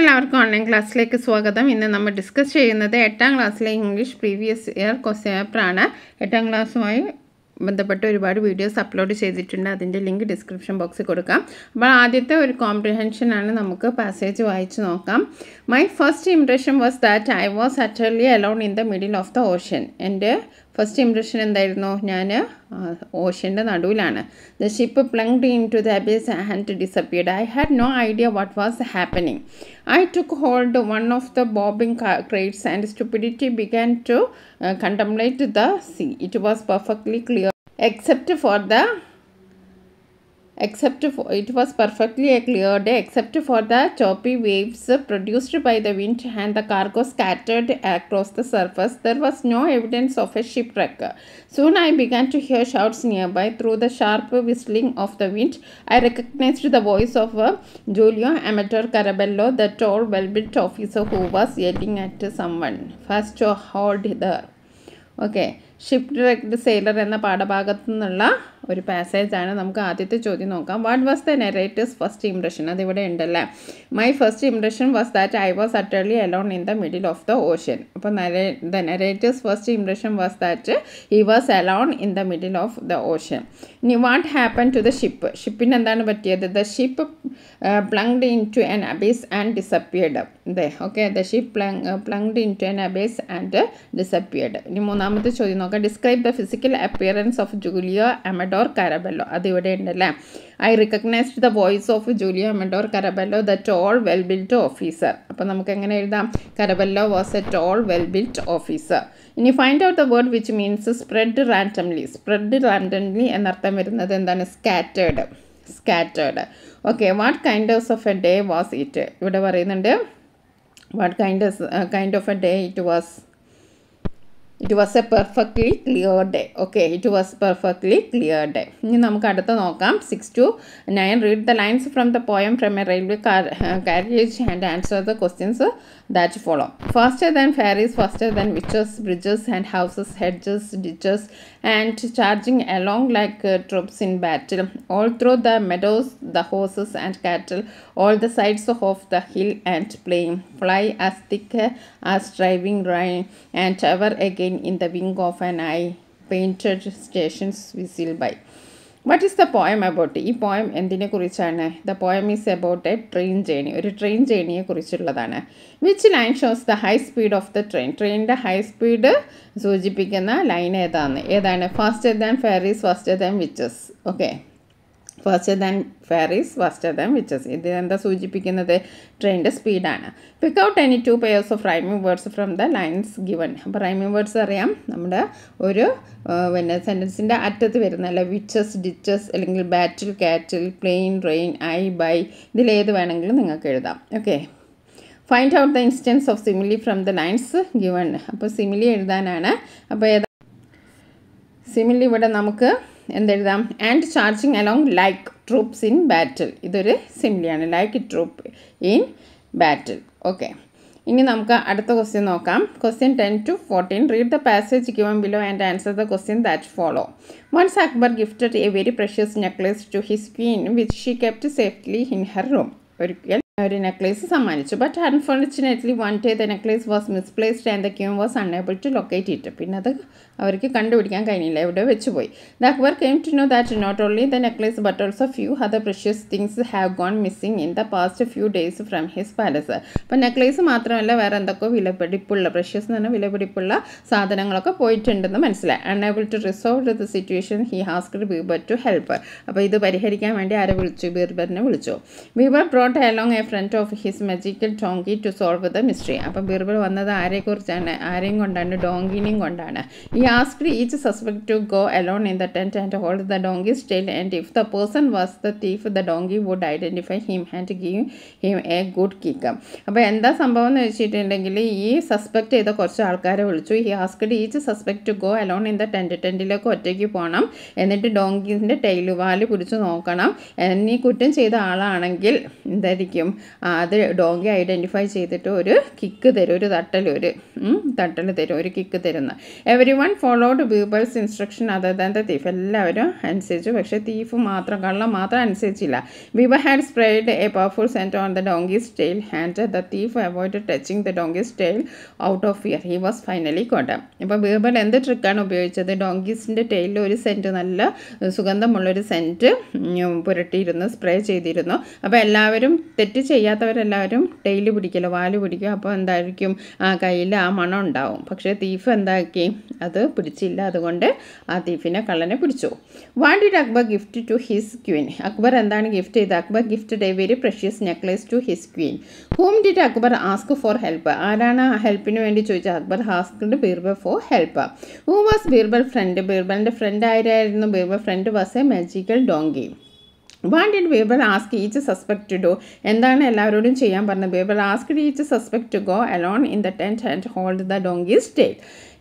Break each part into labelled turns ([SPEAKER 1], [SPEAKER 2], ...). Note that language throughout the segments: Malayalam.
[SPEAKER 1] എല്ലാവർക്കും ഓൺലൈൻ ക്ലാസ്സിലേക്ക് സ്വാഗതം ഇന്ന് നമ്മൾ ഡിസ്കസ് ചെയ്യുന്നത് എട്ടാം ക്ലാസ്സിലെ ഇംഗ്ലീഷ് പ്രീവിയസ് ഇയർ ക്വസ്റ്റേപ്പറാണ് എട്ടാം ക്ലാസ്സുമായി ബന്ധപ്പെട്ട് ഒരുപാട് വീഡിയോസ് അപ്ലോഡ് ചെയ്തിട്ടുണ്ട് അതിൻ്റെ ലിങ്ക് ഡിസ്ക്രിപ്ഷൻ ബോക്സിൽ കൊടുക്കാം അപ്പോൾ ആദ്യത്തെ ഒരു കോംപ്രിഹെൻഷനാണ് നമുക്ക് പാസേജ് വായിച്ച് നോക്കാം my first impression was that I was utterly alone in the middle of the ocean എൻ്റെ ഫസ്റ്റ് ഇംപ്രഷൻ എന്തായിരുന്നു ഞാൻ ഓഷ്യൻ്റെ നടുവിലാണ് the ship plunged in to the abyss and disappeared I had no idea what was happening I took hold one of the bobbing crates and stupidity began to contemplate the sea it was perfectly clear except for the except for, it was perfectly a clear day except for the choppy waves produced by the wind and the cargo scattered across the surface there was no evidence of a shipwreck soon i began to hear shouts nearby through the sharp whistling of the wind i recognized the voice of a julio amateur carabello the tall well-built officer who was yelling at someone first hold there okay shipwrecked sailor എന്ന പാഠഭാഗത്തു നിന്നുള്ള ഒരു പാസേജാണ് നമുക്ക് ആദ്യത്തെ ചോദ്യം നോക്കാം what was the narrator's first impression അതിവിടെ ഉണ്ടല്ലേ my first impression was that I was utterly alone in the middle of the ocean അപ്പോൾ the narrator's first impression was that he was alone in the middle of the ocean ഇനി what happen to the ship ഷിപ്പിന് എന്താണ് പറ്റിയത് the ship plunged into an abyss and disappeared okay the ship plunged into an abyss and disappeared ഇനി മൂന്നാമത്തെ ചോദ്യം നോക്കാം describe the physical appearance of Julio Amad Amador Caraballo അതിവിടെ ഉണ്ടല്ലേ I recognised the voice of Julia Amador Caraballo the tall well built officer അപ്പോൾ നമുക്ക് എങ്ങനെ എഴുതാം Caraballo was a tall well built officer ഇനി find out the word which means spread randomly spread randomly എന്നർത്ഥം വരുന്നത് എന്താണ് scattered scattered okay what kind of a day was it ഇവിടെ പറയുന്നുണ്ട് what kind kind of a day it was it was a perfectly clear day okay it was perfectly clear day ഇനി നമുക്ക് അടുത്ത് നോക്കാം six to nine read the lines from the poem from a railway carriage and answer the questions that follow. Faster than fairies, faster than witches, bridges and houses, hedges, ditches and charging along like uh, troops in battle. All through the meadows, the horses and cattle, all the sides of the hill and plain fly as thick as driving rain and ever again in the wing of an eye painted stations whistle by. What is the poem about ഈ പോയം എന്തിനെ കുറിച്ചാണ് the poem is about a train journey ഒരു ട്രെയിൻ ജേണിയെ കുറിച്ചുള്ളതാണ് which line shows the high speed of the train ട്രെയിനിൻ്റെ ഹൈ സ്പീഡ് സൂചിപ്പിക്കുന്ന ലൈൻ ഏതാണ് ഏതാണ് faster than fairies faster than witches okay faster than fairies is faster than witches ഇത് എന്താ സൂചിപ്പിക്കുന്നത് ട്രെയിനിൻ്റെ സ്പീഡാണ് pick out any two pairs of rhyming words from the lines given അപ്പോൾ റൈമിംഗ് വേർഡ്സ് അറിയാം നമ്മുടെ ഒരു പിന്നെ സെൻറ്റൻസിൻ്റെ അറ്റത്ത് വരുന്ന വരുന്നല്ല വിച്ചസ് ഡിച്ചസ് അല്ലെങ്കിൽ battle cattle plain rain eye by ഇതിലേത് വേണമെങ്കിലും നിങ്ങൾക്ക് എഴുതാം okay find out the instance of simile from the lines given അപ്പോൾ സിമിലി എഴുതാനാണ് അപ്പോൾ സിമിലി ഇവിടെ നമുക്ക് എന്തെഴുതാം and charging along like troops in battle ഇതൊരു സിമിലിയാണ് like troop in battle okay ഇനി നമുക്ക് അടുത്ത ക്വസ്റ്റ്യൻ നോക്കാം question ten to fourteen read the passage given below and answer the question that follow once Akbar gifted a very precious necklace to his queen which she kept safely in her room ഒരിക്കൽ ഒരു നെക്ലേസ് സമ്മാനിച്ചു but unfortunately one day the necklace was misplaced and the queen was unable to locate it പിന്നെ അത് അവർക്ക് കണ്ടുപിടിക്കാൻ കഴിഞ്ഞില്ല എവിടെ വെച്ച് പോയി the Akbar came to know that not only the necklace but also few other precious things have gone missing in the past few days from his palace അപ്പം നെക്ലേസ് മാത്രമല്ല വേറെ എന്തൊക്കെയോ വിലപിടിപ്പുള്ള പ്രഷ്യസ് എന്ന് പറഞ്ഞാൽ വിലപിടിപ്പുള്ള സാധനങ്ങളൊക്കെ പോയിട്ടുണ്ടെന്ന് മനസ്സിലായി unable to resolve the situation he asked Birbal to help അപ്പോൾ ഇത് പരിഹരിക്കാൻ വേണ്ടി ആരെ വിളിച്ചു ബീർബറിനെ വിളിച്ചു Birbal brought along a friend of his magical donkey to solve the mystery അപ്പം ബീർബൽ വന്നത് ആരെക്കുറിച്ചാണ് ആരെയും കൊണ്ടാണ് ഡോങ്കിനെയും കൊണ്ടാണ് he asked each suspect to go alone in the tent and hold the donkey's tail and if the person was the thief the donkey would identify him and give him a good kick അപ്പോൾ എന്താ സംഭവം എന്ന് വെച്ചിട്ടുണ്ടെങ്കിൽ ഈ സസ്പെക്ട് ചെയ്ത കുറച്ച് ആൾക്കാരെ വിളിച്ചു he asked each suspect to go alone in the tent ടെൻറ്റിലേക്ക് ഒറ്റയ്ക്ക് പോകണം എന്നിട്ട് ഡോങ്കിൻ്റെ ടെയിൽ വാല് പിടിച്ച് നോക്കണം എന്നീ കുറ്റം ചെയ്ത ആളാണെങ്കിൽ എന്തായിരിക്കും അത് ഡോങ്കി ഐഡൻറ്റിഫൈ ചെയ്തിട്ട് ഒരു കിക്ക് തരും ഒരു തട്ടൽ ഒരു തട്ടൽ തരും ഒരു കിക്ക് തരുന്ന everyone followed Birbal's instruction other the thief എല്ലാവരും അനുസരിച്ചു പക്ഷേ തീഫ് മാത്രം കള്ളം മാത്രം അനുസരിച്ചില്ല ബീബ had spread a powerful scent on the donkey's tail and the thief avoid touching the donkey's tail out of fear he was finally caught അപ്പോൾ ബീബൽ എന്ത് ട്രിക്കാണ് ഉപയോഗിച്ചത് ഡോങ്കീസിൻ്റെ ടെയിലിൽ ഒരു സെൻറ്റ് നല്ല സുഗന്ധമുള്ളൊരു സെൻറ്റ് പുരട്ടിയിരുന്നു സ്പ്രേ ചെയ്തിരുന്നു അപ്പോൾ എല്ലാവരും തെറ്റ് ചെയ്യാത്തവരെല്ലാവരും ഡെയിലി പിടിക്കലോ വാല് പിടിക്കും അപ്പോൾ എന്തായിരിക്കും ആ കയ്യിൽ ആ മണം ഉണ്ടാവും പക്ഷേ തീഫ് എന്താക്കി അത് പിടിച്ചില്ല അതുകൊണ്ട് ആ തീഫിനെ കള്ളനെ പിടിച്ചു what did Akbar gift to his queen Akbar എന്താണ് ഗിഫ്റ്റ് ചെയ്തത് Akbar gifted very precious necklace to his queen whom did Akbar ask for help ആരാണ് ഹെൽപ്പിന് വേണ്ടി ചോദിച്ചത് Akbar asked Birbal for help who was Birbal friend ബീർബലിൻ്റെ ഫ്രണ്ട് ആരായിരുന്നു Birbal friend was a magical donkey what did Birbal ask each suspect to എന്താണ് എല്ലാവരോടും ചെയ്യാൻ പറഞ്ഞത് Birbal ask each suspect to go alone in the tent and hold the donkey's സ്റ്റേ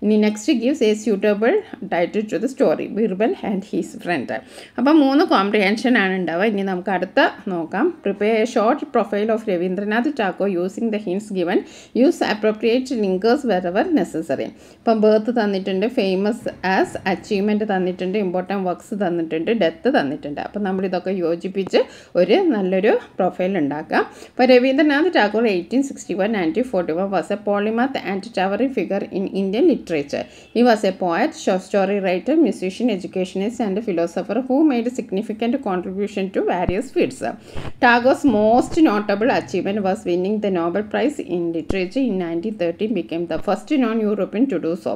[SPEAKER 1] ഇനി next gives a suitable title to the story Birbal and his friend അപ്പം മൂന്ന് കോംപ്രിഹെൻഷൻ ആണ് ഉണ്ടാവുക ഇനി നമുക്ക് അടുത്ത നോക്കാം prepare a short profile of Rabindranath Tagore using the hints given use appropriate linkers wherever necessary ഇപ്പം ബേർത്ത് തന്നിട്ടുണ്ട് ഫേമസ് ആസ് അച്ചീവ്മെൻറ്റ് തന്നിട്ടുണ്ട് ഇമ്പോർട്ടൻറ്റ് വർക്ക്സ് തന്നിട്ടുണ്ട് ഡെത്ത് തന്നിട്ടുണ്ട് അപ്പം നമ്മളിതൊക്കെ യു യോജിപ്പിച്ച് ഒരു നല്ലൊരു പ്രൊഫൈൽ ഉണ്ടാക്കാം അപ്പോൾ Rabindranath Tagore eighteen sixty one nineteen forty one was a polymath and towering figure in Indian literature he was a poet short story writer musician educationist and philosopher who made significant contribution to various fields Tagore's most notable achievement was winning the Nobel prize in literature in nineteen thirteen became the first non European to do so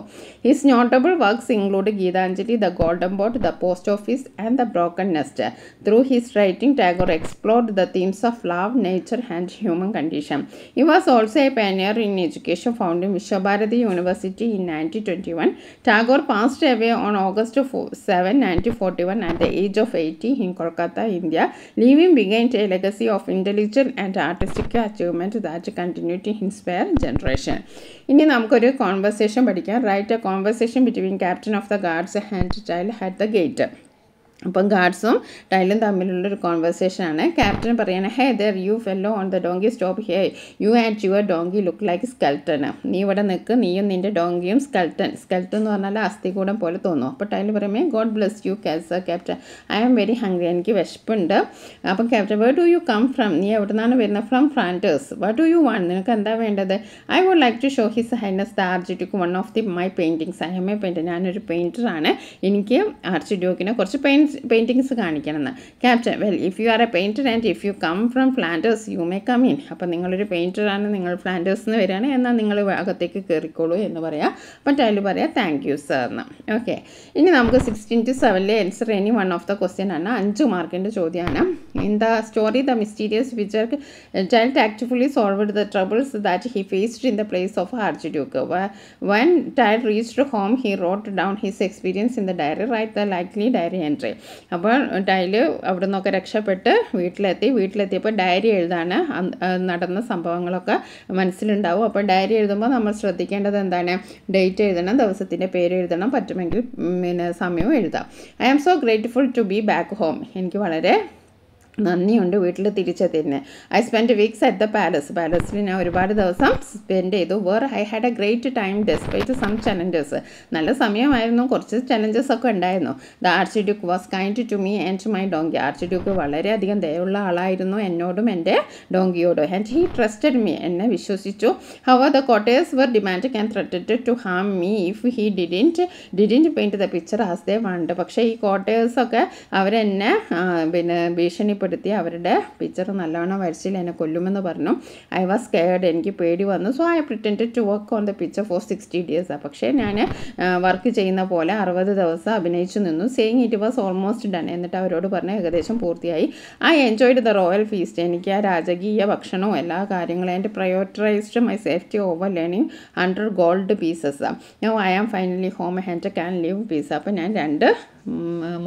[SPEAKER 1] his notable works include Gitanjali the golden boat the post office and the broken nest through he his writing, Tagore explored the themes of love, nature, and human condition. He was also a pioneer in education, founding Vishwabharati University in 1921. Tagore passed away on August 7, 1941, at the age of 80 in Kolkata, India, leaving behind a legacy of intellectual and artistic achievement that continued to inspire generation. ഇനി നമുക്കൊരു കോൺവെർസേഷൻ പഠിക്കാം write a conversation between captain of the guards and child at the gate അപ്പം ഗാർഡ്സും ടൈലും തമ്മിലുള്ള ഒരു ആണ് ക്യാപ്റ്റൻ പറയുന്നത് hey there you fellow on the donkey stop hey you and your donkey look like skeleton നീ ഇവിടെ നിൽക്ക് നീയും നിൻ്റെ ഡോങ്കിയും സ്കെൽട്ടൺ സ്കെൽട്ടൺ എന്ന് പറഞ്ഞാൽ അസ്ഥികൂടം പോലെ തോന്നും അപ്പോൾ ടൈൽ പറയുമ്പോൾ god bless you cause captain I am very hungry എനിക്ക് വിശപ്പുണ്ട് അപ്പം captain where do you come from നീ എവിടെ നിന്നാണ് വരുന്നത് from Flanders what do you want നിനക്ക് എന്താ വേണ്ടത് I would like to show his highness the archduke one of the my paintings I am a painter ഞാനൊരു പെയിൻറ്ററാണ് എനിക്ക് ആർജിഡിയോക്കിനെ കുറച്ച് പെയിൻറ്റ്സ് പെയിൻറ്റിങ്സ് പെയിൻറ്റിങ്സ് കാണിക്കണമെന്ന് captain well if you are a painter and if you come from Flanders you may come in അപ്പോൾ നിങ്ങളൊരു പെയിൻറ്ററാണ് നിങ്ങൾ ഫ്ലാൻഡേഴ്സ് എന്ന് വരികയാണ് എന്നാൽ നിങ്ങൾ അകത്തേക്ക് കയറിക്കോളൂ എന്ന് പറയാം ബട്ട് അതിൽ പറയാം താങ്ക് യു സർ എന്ന് ഓക്കെ ഇനി നമുക്ക് സിക്സ്റ്റീൻ ടു സെവനിലെ answer any one of the question ആണ് അഞ്ച് മാർക്കിൻ്റെ ചോദ്യമാണ് in the story the mysterious picture child artfully solved the troubles that he faced in the place of archduke when Tyl reached home he wrote down his experience in the diary write the likely diary entry അപ്പോൾ ടൈല് അവിടെ നിന്നൊക്കെ രക്ഷപ്പെട്ട് വീട്ടിലെത്തി വീട്ടിലെത്തിയപ്പോൾ ഡയറി എഴുതാണ് നടന്ന സംഭവങ്ങളൊക്കെ മനസ്സിലുണ്ടാവും അപ്പോൾ ഡയറി എഴുതുമ്പോൾ നമ്മൾ ശ്രദ്ധിക്കേണ്ടത് എന്താണ് ഡേറ്റ് എഴുതണം ദിവസത്തിൻ്റെ പേര് എഴുതണം പറ്റുമെങ്കിൽ പിന്നെ സമയവും എഴുതാം I am so grateful to be back home എനിക്ക് വളരെ നന്ദിയുണ്ട് വീട്ടിൽ തന്നെ I spend weeks at the palace പാലസിൽ ഞാൻ ഒരുപാട് ദിവസം സ്പെൻഡ് ചെയ്തു where I had a great time despite some challenges നല്ല സമയമായിരുന്നു കുറച്ച് ചലഞ്ചസ് ഒക്കെ ഉണ്ടായിരുന്നു the archduke was kind to me and my donkey archduke വളരെയധികം ദയവുള്ള ആളായിരുന്നു എന്നോടും എൻ്റെ ഡോങ്കിയോടും ആൻഡ് ഹീ ട്രസ്റ്റഡ് മീ എന്നെ വിശ്വസിച്ചു how are the courtiers were demanding threatened to harm me if he didn't didn't paint the picture as they wanted പക്ഷേ ഈ കോട്ടേഴ്സൊക്കെ അവരെന്നെ പിന്നെ ഭീഷണിപ്പെട്ടു പരിചയപ്പെടുത്തി അവരുടെ പിക്ചർ നല്ലവണ്ണം വരച്ചില്ല എന്നെ കൊല്ലുമെന്ന് പറഞ്ഞു ഐ വാസ് കെയർഡ് എനിക്ക് പേടി വന്നു so I pretend to work on the picture for sixty days പക്ഷേ ഞാൻ വർക്ക് ചെയ്യുന്ന പോലെ അറുപത് ദിവസം അഭിനയിച്ചു നിന്നു saying it was almost done എന്നിട്ട് അവരോട് പറഞ്ഞ് ഏകദേശം പൂർത്തിയായി I enjoyed the royal feast എനിക്ക് ആ രാജകീയ ഭക്ഷണവും എല്ലാ കാര്യങ്ങളും എൻ്റെ prioritised my safety over learning hundred gold pieces now I am finally home and can live peace അപ്പോൾ ഞാൻ രണ്ട്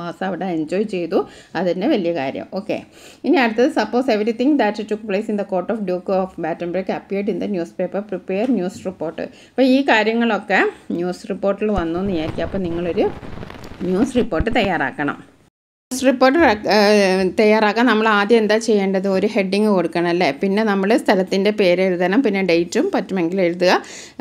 [SPEAKER 1] മാസം അവിടെ എൻജോയ് ചെയ്തു അത് തന്നെ വലിയ കാര്യം ഓക്കെ ഇനി അടുത്തത് suppose everything that took place in the court of duke of Battenberg appeared in the newspaper prepare news report അപ്പോൾ ഈ കാര്യങ്ങളൊക്കെ ന്യൂസ് റിപ്പോർട്ടിൽ വന്നു എന്ന് വിചാരിക്കുക അപ്പോൾ നിങ്ങളൊരു ന്യൂസ് റിപ്പോർട്ട് തയ്യാറാക്കണം ന്യൂസ് റിപ്പോർട്ട് തയ്യാറാക്കാൻ നമ്മൾ ആദ്യം എന്താ ചെയ്യേണ്ടത് ഒരു ഹെഡിങ് കൊടുക്കണം അല്ലേ പിന്നെ നമ്മൾ സ്ഥലത്തിൻ്റെ പേര് എഴുതണം പിന്നെ ഡേറ്റും പറ്റുമെങ്കിൽ എഴുതുക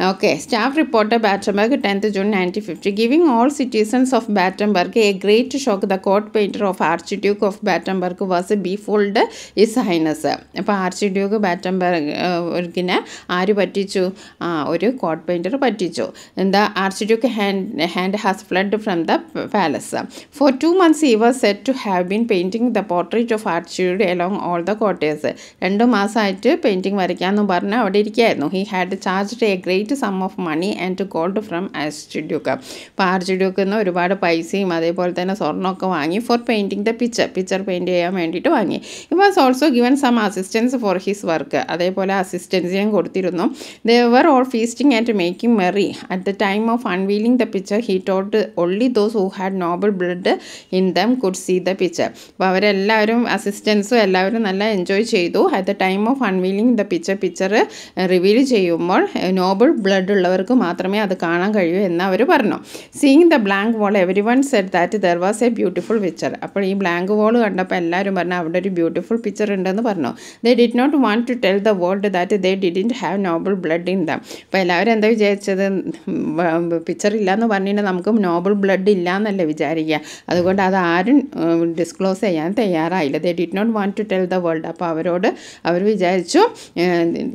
[SPEAKER 1] okay staff report Battenberg tenth June nineteen fifty giving all citizens of Battenberg a great shock the court painter of archduke of Battenberg was befooled his highness അപ്പോൾ ആർച്ച് ഡ്യൂക്ക് ബാറ്റംബർഗിന് ആര് പറ്റിച്ചു ആ ഒരു കോട്ട് പെയിൻറ്റർ പറ്റിച്ചു എന്താ archduke and and has fled from the palace for two months he was set to have been painting the portrait of Archie along all the quarters രണ്ട് മാസമായിട്ട് പെയിൻറ്റിങ് വരയ്ക്കാമെന്ന് പറഞ്ഞ് അവിടെ ഇരിക്കുകയായിരുന്നു he had charged a great sum of money and gold from archduke അപ്പോൾ ആർച്ചിഡ്യൂക്കിൽ നിന്ന് ഒരുപാട് പൈസയും അതേപോലെ തന്നെ സ്വർണ്ണമൊക്കെ വാങ്ങി for painting the picture picture paint ചെയ്യാൻ വേണ്ടിയിട്ട് വാങ്ങി he was also given some assistance for his work അതേപോലെ അസിസ്റ്റൻസിയും കൊടുത്തിരുന്നു they were all feasting and making merry at the time of unveiling the picture he taught only those who had noble blood in them could see the picture അപ്പോൾ അവരെല്ലാവരും അസിസ്റ്റൻസും എല്ലാവരും നല്ല എൻജോയ് ചെയ്തു at the time of unveiling the picture picture reveal ചെയ്യുമ്പോൾ നോബിൾ ബ്ലഡ് ഉള്ളവർക്ക് മാത്രമേ അത് കാണാൻ കഴിയൂ എന്ന് അവർ പറഞ്ഞു seeing the blank wall everyone said that there was a beautiful picture അപ്പോൾ ഈ ബ്ലാങ്ക് വോൾ കണ്ടപ്പോൾ എല്ലാവരും പറഞ്ഞു അവിടെ ഒരു ബ്യൂട്ടിഫുൾ പിക്ചർ ഉണ്ടെന്ന് പറഞ്ഞു they did not want to tell the world that they didn't have noble blood in them അപ്പോൾ എല്ലാവരും എന്താ വിചാരിച്ചത് പിക്ചർ ഇല്ലയെന്ന് പറഞ്ഞിട്ടുണ്ടെങ്കിൽ നമുക്ക് നോബിൾ ബ്ലഡ് ഇല്ല എന്നല്ലേ വിചാരിക്കുക അതുകൊണ്ട് അത് ആരും ഡിസ്ക്ലോസ് ചെയ്യാൻ തയ്യാറായില്ല they did not want to tell the world അപ്പോൾ അവരോട് അവർ വിചാരിച്ചു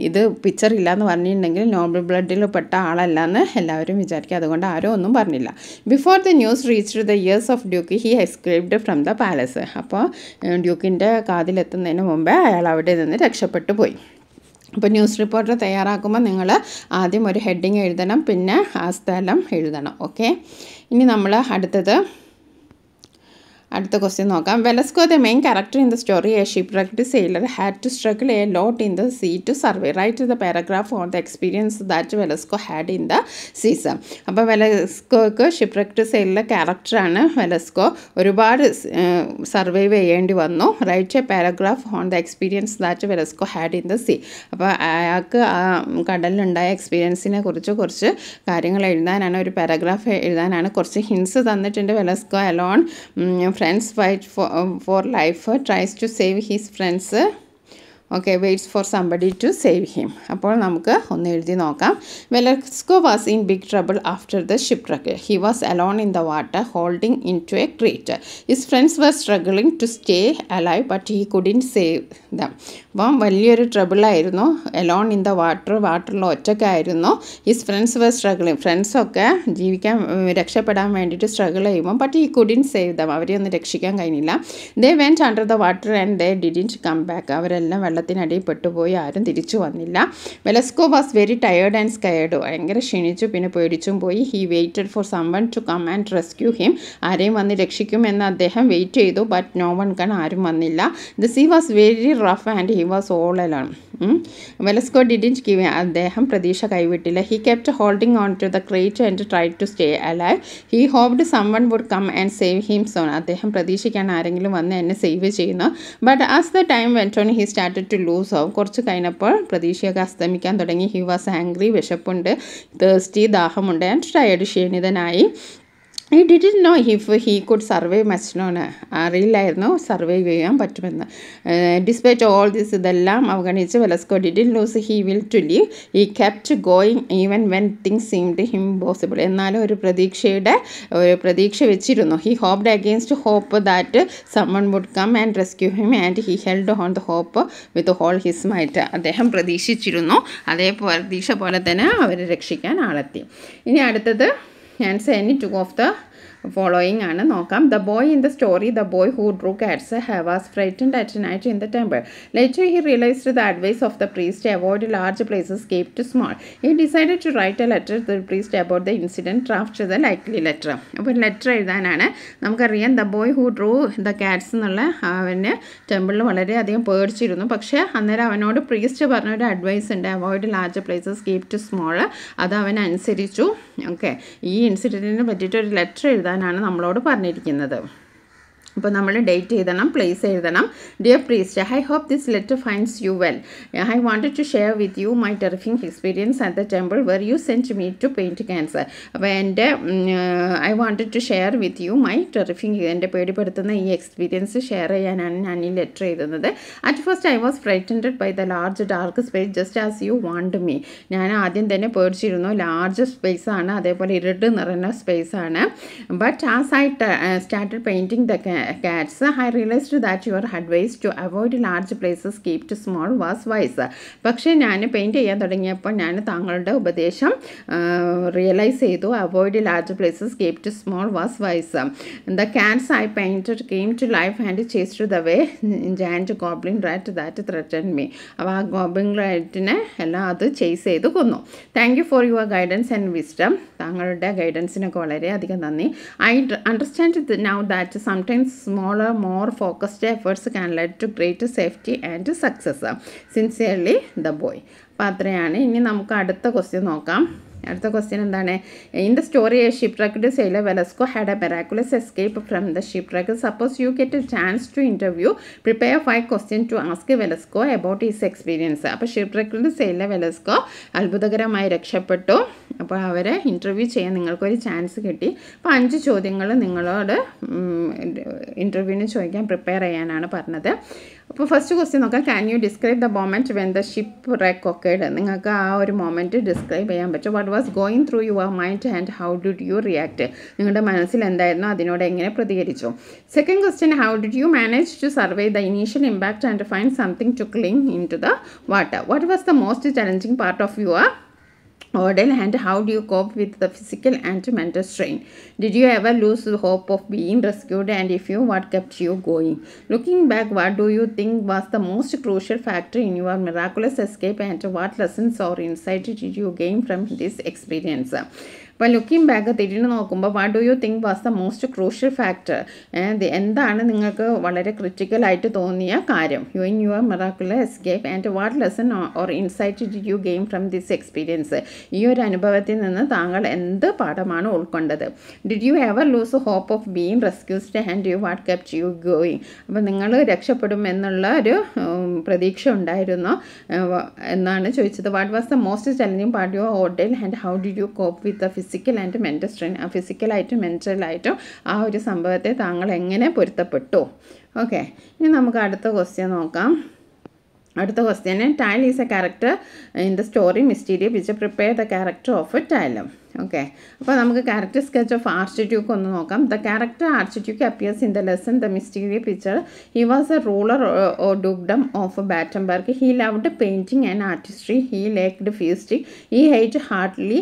[SPEAKER 1] ഇത് പിക്ചർ ഇല്ല എന്ന് പറഞ്ഞിട്ടുണ്ടെങ്കിൽ നോർമൽ ബ്ലഡിൽ പെട്ട ആളല്ല എന്ന് എല്ലാവരും വിചാരിക്കും അതുകൊണ്ട് ആരും ഒന്നും പറഞ്ഞില്ല before the news reach the ears of duke he escaped from the palace അപ്പോൾ ഡ്യൂക്കിൻ്റെ കാതിലെത്തുന്നതിന് മുമ്പേ അയാൾ അവിടെ നിന്ന് രക്ഷപ്പെട്ടു പോയി അപ്പോൾ ന്യൂസ് റിപ്പോർട്ടർ തയ്യാറാക്കുമ്പോൾ നിങ്ങൾ ആദ്യം ഒരു ഹെഡിങ് എഴുതണം പിന്നെ ആ സ്ഥലം എഴുതണം ഓക്കെ ഇനി നമ്മൾ അടുത്തത് അടുത്ത ക്വസ്റ്റ്യൻ നോക്കാം Velasco the main character in the story a shipwrecked sailor had to struggle a lot in the sea to survive write the paragraph on the experience that Velasco had in the season അപ്പോൾ വെലസ്കോക്ക് ഷിപ്രക്ഡ് സെയിലിലെ ക്യാരക്ടറാണ് വെലസ്കോ ഒരുപാട് സർവൈവ് ചെയ്യേണ്ടി വന്നു write a paragraph on the experience that Velasco had in the sea അപ്പോൾ അയാൾക്ക് ആ കടലിലുണ്ടായ എക്സ്പീരിയൻസിനെ കുറിച്ച് കുറച്ച് കാര്യങ്ങൾ എഴുതാനാണ് ഒരു പാരഗ്രാഫ് എഴുതാനാണ് കുറച്ച് ഹിൻസ് തന്നിട്ടുണ്ട് Velasco alone friend's fight for, um, for life tries to save his friends okay waits for somebody to save him velasco was in big trouble after the shipwreck he was alone in the water holding into a creature. his friends were struggling to stay alive but he couldn't save them അപ്പം വലിയൊരു ട്രബിളായിരുന്നു എലോൺ ഇൻ ദ വാട്ടർ വാട്ടറിൽ ഒറ്റയ്ക്കായിരുന്നു ഹിസ് ഫ്രണ്ട്സ് വെർ സ്ട്രഗിളിങ് ഫ്രണ്ട്സൊക്കെ ജീവിക്കാൻ രക്ഷപ്പെടാൻ വേണ്ടിയിട്ട് സ്ട്രഗിൾ ചെയ്യുമ്പോൾ ബട്ട് ഈ കുഡിൻ സേവ് ദം അവരെ ഒന്നും രക്ഷിക്കാൻ കഴിഞ്ഞില്ല they went under the water and they didn't come back അവരെല്ലാം വെള്ളത്തിനടിയിൽ പെട്ടുപോയി ആരും തിരിച്ചു വന്നില്ല Velasco was very tired and scared ഭയങ്കര ക്ഷീണിച്ചു പിന്നെ പേടിച്ചും പോയി he waited for one to come and rescue him ആരെയും വന്ന് രക്ഷിക്കുമെന്ന് അദ്ദേഹം വെയിറ്റ് ചെയ്തു ബട്ട് നോ വൺ കൺ ആരും വന്നില്ല the sea was very rough and he was all alone Velasco didn't give അദ്ദേഹം പ്രതീക്ഷ കൈവിട്ടില്ല he kept holding on to the crate and try to stay alive he hoped someone would come and save him സോൺ അദ്ദേഹം പ്രതീക്ഷിക്കാൻ ആരെങ്കിലും വന്ന് എന്നെ സേവ് ചെയ്യുന്നു but as the time went on he started to lose hope കുറച്ച് കഴിഞ്ഞപ്പോൾ പ്രതീക്ഷയൊക്കെ അസ്തമിക്കാൻ തുടങ്ങി ഹി വാസ് ആംഗ്രി വിശപ്പുണ്ട് തേഴ്സ്റ്റി ദാഹമുണ്ട് ആൻഡ് ട്രയഡ് ക്ഷീണിതനായി he didn't know if he could survive മച്നോന് അറിയില്ലായിരുന്നു സർവൈവ് ചെയ്യാൻ പറ്റുമെന്ന് ഡിസ്പൈറ്റ് ഓൾ ദിസ് ഇതെല്ലാം അവഗണിച്ച് Velasco didn't lose his will to live he kept going even when things seemed impossible എന്നാലും ഒരു പ്രതീക്ഷയുടെ ഒരു പ്രതീക്ഷ വെച്ചിരുന്നു he hoped against hope that someone would come and rescue him and he held on the hope with all his might അദ്ദേഹം പ്രതീക്ഷിച്ചിരുന്നു അതേ പ്രതീക്ഷ പോലെ തന്നെ അവരെ രക്ഷിക്കാൻ ആളെത്തി ഇനി അടുത്തത് hands and took off the following ആണ് നോക്കാം the boy in the story the boy who drew cats he was frightened at night in the temple later he realized the advice of the priest avoid large places keep to small he decided to write a letter the priest about the incident draft the likely letter അപ്പോൾ ഒരു ലെറ്റർ എഴുതാനാണ് നമുക്കറിയാം the boy who drew the cats എന്നുള്ള അവന് ടെമ്പിളിൽ വളരെയധികം പേടിച്ചിരുന്നു പക്ഷേ അന്നേരം അവനോട് പ്രീസ്റ്റ് പറഞ്ഞൊരു അഡ്വൈസ് ഉണ്ട് avoid large places keep to small അത് അവൻ അനുസരിച്ചു ഓക്കെ ഈ ഇൻസിഡൻറ്റിനെ പറ്റിയിട്ട് ഒരു ലെറ്റർ എഴുതാൻ കൊടുക്കാനാണ് നമ്മളോട് പറഞ്ഞിരിക്കുന്നത് അപ്പോൾ നമ്മൾ ഡേറ്റ് എഴുതണം പ്ലേസ് എഴുതണം dear priest I hope this letter finds you well I wanted to share with you my terrifying experience at the temple where you sent me to paint cancer അപ്പോൾ എൻ്റെ I wanted to share with you my terrifying എൻ്റെ പേടിപ്പെടുത്തുന്ന ഈ എക്സ്പീരിയൻസ് ഷെയർ ചെയ്യാനാണ് ഞാൻ ഈ ലെറ്റർ എഴുതുന്നത് at first I was frightened by the large dark space just as you want me ഞാൻ ആദ്യം തന്നെ പേടിച്ചിരുന്നു ലാർജ് സ്പേസ് ആണ് അതേപോലെ ഇരുട്ട് നിറഞ്ഞ സ്പേസ് ആണ് but as I started painting the cats, I realized that your advice to avoid large places keep to small was wise. പക്ഷേ ഞാൻ പെയിൻറ് ചെയ്യാൻ തുടങ്ങിയപ്പോൾ ഞാൻ താങ്കളുടെ ഉപദേശം റിയലൈസ് ചെയ്തു avoid large places keep to small was wise the cats I painted came to life and chase to the way giant goblin rat that threatened me അപ്പോൾ ആ ഗോബ്ലിൻ റൈറ്റിനെ എല്ലാം അത് ചേസ് ചെയ്ത് കൊന്നു thank you for your guidance and wisdom താങ്കളുടെ ഗൈഡൻസിനൊക്കെ വളരെയധികം നന്ദി I understand now that sometimes smaller more focused efforts can lead to greater safety and success sincerely the boy അപ്പോൾ അത്രയാണ് ഇനി നമുക്ക് അടുത്ത ക്വസ്റ്റ്യൻ നോക്കാം അടുത്ത ക്വസ്റ്റ്യൻ എന്താണ് in the story a shipwrecked sailor Velasco had a miraculous escape from the shipwreck suppose you get a chance to interview prepare five question to ask Velasco about his experience അപ്പോൾ ഷിപ്പ് ട്രക്കിൻ്റെ സെയിലർ വെലസ്കോ അത്ഭുതകരമായി രക്ഷപ്പെട്ടു അപ്പോൾ അവരെ ഇൻ്റർവ്യൂ ചെയ്യാൻ നിങ്ങൾക്കൊരു ചാൻസ് കിട്ടി അപ്പോൾ അഞ്ച് ചോദ്യങ്ങൾ നിങ്ങളോട് ഇൻ്റർവ്യൂവിന് ചോദിക്കാൻ പ്രിപ്പയർ ചെയ്യാനാണ് പറഞ്ഞത് അപ്പോൾ ഫസ്റ്റ് ക്വസ്റ്റ്യൻ നോക്കാം can you describe the moment when the ship wreck നിങ്ങൾക്ക് ആ ഒരു മൊമെൻറ്റ് ഡിസ്ക്രൈബ് ചെയ്യാൻ പറ്റും what was going through your mind and how did you react നിങ്ങളുടെ മനസ്സിൽ എന്തായിരുന്നു അതിനോട് എങ്ങനെ പ്രതികരിച്ചു second question how did you manage to survive the initial impact and find something to cling in to the water what was the most challenging part of your ordeal oh, and how do you cope with the physical and mental strain did you ever lose hope of being rescued and if you what kept you going looking back what do you think was the most crucial factor in your miraculous escape and what lessons or insight did you gain from this experience അപ്പോൾ ലുക്കിംഗ് ബാക്ക് തിരിഞ്ഞ് നോക്കുമ്പോൾ what do you think was the most crucial factor എന്താണ് നിങ്ങൾക്ക് വളരെ ക്രിറ്റിക്കലായിട്ട് തോന്നിയ കാര്യം you in your miraculous escape and what lesson or insight did you gain from this experience ഈ ഒരു അനുഭവത്തിൽ നിന്ന് താങ്കൾ എന്ത് പാഠമാണ് ഉൾക്കൊണ്ടത് did you ever lose hope of being rescued and you what kept you going അപ്പം നിങ്ങൾ രക്ഷപ്പെടും എന്നുള്ള ഒരു പ്രതീക്ഷ ഉണ്ടായിരുന്നോ എന്നാണ് ചോദിച്ചത് what was the most challenging part you hotel and how did you cope with the ഫിസ് ഫിസിക്കൽ ആൻഡ് മെൻ്റൽ സ്ട്രെയിൻ ആ ഫിസിക്കലായിട്ടും മെൻ്റലായിട്ടും ആ ഒരു സംഭവത്തെ താങ്കൾ എങ്ങനെ പൊരുത്തപ്പെട്ടു ഓക്കെ ഇനി നമുക്ക് അടുത്ത ക്വസ്റ്റ്യൻ നോക്കാം അടുത്ത question Tile is a character in the story mysterious which prepare the character of a Tile okay അപ്പോൾ നമുക്ക് ക്യാരക്ടർ സ്കെച്ച് ഓഫ് ആർച്ചിറ്റ്യൂക്ക് ഒന്ന് നോക്കാം the character archduke appears in the lesson the mysterious picture he was a ruler of dukedom of Battenberg he loved painting and artistry he liked feasting he ate heartily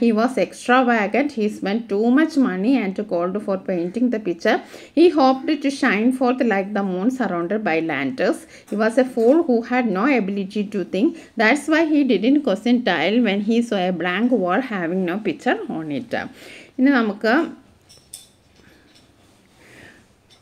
[SPEAKER 1] he was extravagant he spend too much money and gold four painting the picture he hoped to shine forth like the moon surrounded by landers he was a fool who had no ability to think that's why he didn't question Tile when he saw a blank wall having no picture on it ഇനി നമുക്ക്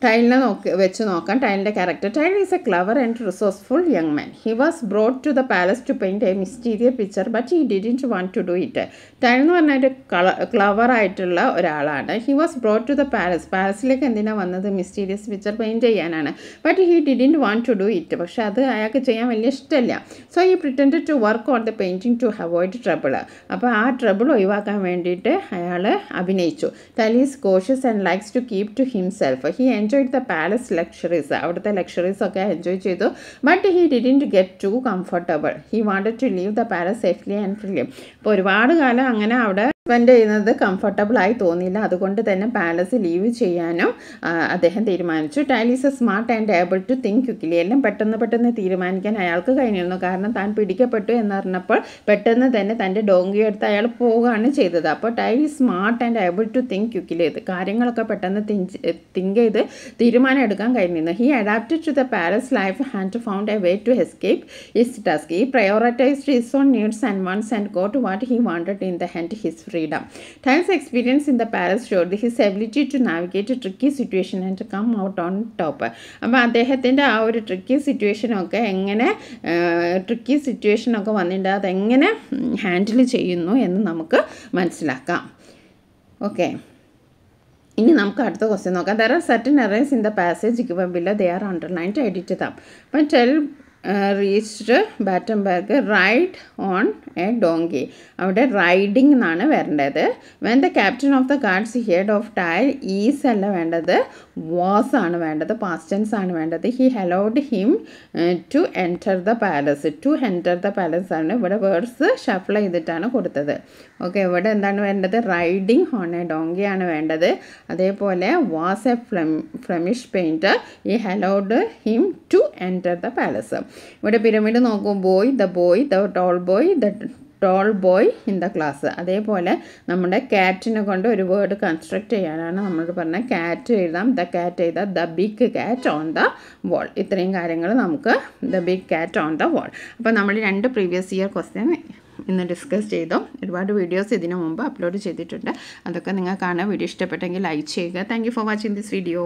[SPEAKER 1] ടൈലിനെ നോക്കി വെച്ച് നോക്കാം ടൈലിൻ്റെ character Tile is a clever and resourceful young man he was brought to the palace to paint a mysterious picture but he didn't want to do it Tile എന്ന് പറഞ്ഞാൽ ഒരു കള ക്ലവർ ആയിട്ടുള്ള ഒരാളാണ് he was brought to the palace പാലസിലേക്ക് എന്തിനാണ് വന്നത് മിസ്റ്റീരിയസ് പിക്ചർ പെയിൻറ്റ് ചെയ്യാനാണ് but he didn't want to do it പക്ഷെ അത് അയാൾക്ക് ചെയ്യാൻ വലിയ ഇഷ്ടമില്ല so he pretend to work on the painting to avoid trouble അപ്പോൾ ആ ട്രബിൾ ഒഴിവാക്കാൻ വേണ്ടിയിട്ട് അയാൾ അഭിനയിച്ചു Tile is cautious and likes to keep to himself he എൻ എൻജോയ്ഡ് ദ പാലസ് ലക്ഷറീസ് അവിടുത്തെ ലക്ഷറീസ് ഒക്കെ എൻജോയ് ചെയ്തു but he didn't get too comfortable he wanted to leave the palace safely and freely അപ്പോൾ ഒരുപാട് കാലം അങ്ങനെ അവിടെ സ്പെൻഡ് ചെയ്യുന്നത് കംഫർട്ടബിളായി തോന്നിയില്ല അതുകൊണ്ട് തന്നെ പാലസ് ലീവ് ചെയ്യാനും അദ്ദേഹം തീരുമാനിച്ചു Tile is smart and able to think quickly എല്ലാം പെട്ടെന്ന് പെട്ടെന്ന് തീരുമാനിക്കാൻ അയാൾക്ക് കഴിഞ്ഞിരുന്നു കാരണം താൻ പിടിക്കപ്പെട്ടു എന്നറിഞ്ഞപ്പോൾ പെട്ടെന്ന് തന്നെ തൻ്റെ ഡോങ്കി എടുത്ത് അയാൾ പോവുകയാണ് ചെയ്തത് അപ്പോൾ Tile smart and able to think quickly കാര്യങ്ങളൊക്കെ പെട്ടെന്ന് തിങ്ക് ചെയ്ത് തീരുമാനം എടുക്കാൻ കഴിഞ്ഞിരുന്നു he adapted to the palace life and found a way to escape his task he prioritized his own needs and wants and got what he wanted in the end his freedom. Tile's experience in the Paris showed his ability to navigate a tricky situation and come out on top അപ്പോൾ അദ്ദേഹത്തിൻ്റെ ആ ഒരു ട്രിക്കി സിറ്റുവേഷനൊക്കെ എങ്ങനെ ട്രിക്കി സിറ്റുവേഷനൊക്കെ വന്നിട്ടുണ്ട് അതെങ്ങനെ ഹാൻഡിൽ ചെയ്യുന്നു എന്ന് നമുക്ക് മനസ്സിലാക്കാം ഓക്കെ ഇനി നമുക്ക് അടുത്ത ക്വസ്റ്റ്യൻ നോക്കാം there are certain errors in the passage given below they are underlined edit them അപ്പം tell reached Battenberg ride on a donkey അവിടെ റൈഡിംഗ് എന്നാണ് വരേണ്ടത് when the captain of the guards head of tyre is അല്ല വേണ്ടത് വാസ് ആണ് വേണ്ടത് പാസ്റ്റൻസ് ആണ് വേണ്ടത് he allowed him to enter the palace to enter the palace ആണ് ഇവിടെ വേർഡ്സ് ഷഫിൾ ചെയ്തിട്ടാണ് കൊടുത്തത് ഓക്കെ ഇവിടെ എന്താണ് വേണ്ടത് റൈഡിംഗ് ഓൺ എ ഡോങ്കി ആണ് വേണ്ടത് അതേപോലെ വാസ് എ ഫ്ലം ഫ്ലമിഷ് പെയിൻറ്റർ ഈ allowed him to enter the palace ഇവിടെ പിരമിഡ് നോക്കൂ boy the boy the tall boy the tall boy in the class അതേപോലെ നമ്മുടെ കാറ്റിനെ കൊണ്ട് ഒരു വേർഡ് കൺസ്ട്രക്ട് ചെയ്യാനാണ് നമ്മൾ പറഞ്ഞ കാറ്റ് എഴുതാം ദ കാറ്റ് എഴുതാം the big cat on the wall ഇത്രയും കാര്യങ്ങൾ നമുക്ക് the big cat on the wall അപ്പോൾ നമ്മൾ രണ്ട് പ്രീവിയസ് ഇയർ ക്വസ്റ്റ്യൻ ഇന്ന് ഡിസ്കസ് ചെയ്തു ഒരുപാട് വീഡിയോസ് ഇതിനു മുമ്പ് അപ്ലോഡ് ചെയ്തിട്ടുണ്ട് അതൊക്കെ നിങ്ങൾക്കാണ് വീഡിയോ ഇഷ്ടപ്പെട്ടെങ്കിൽ ലൈക്ക് ചെയ്യുക thank for watching this video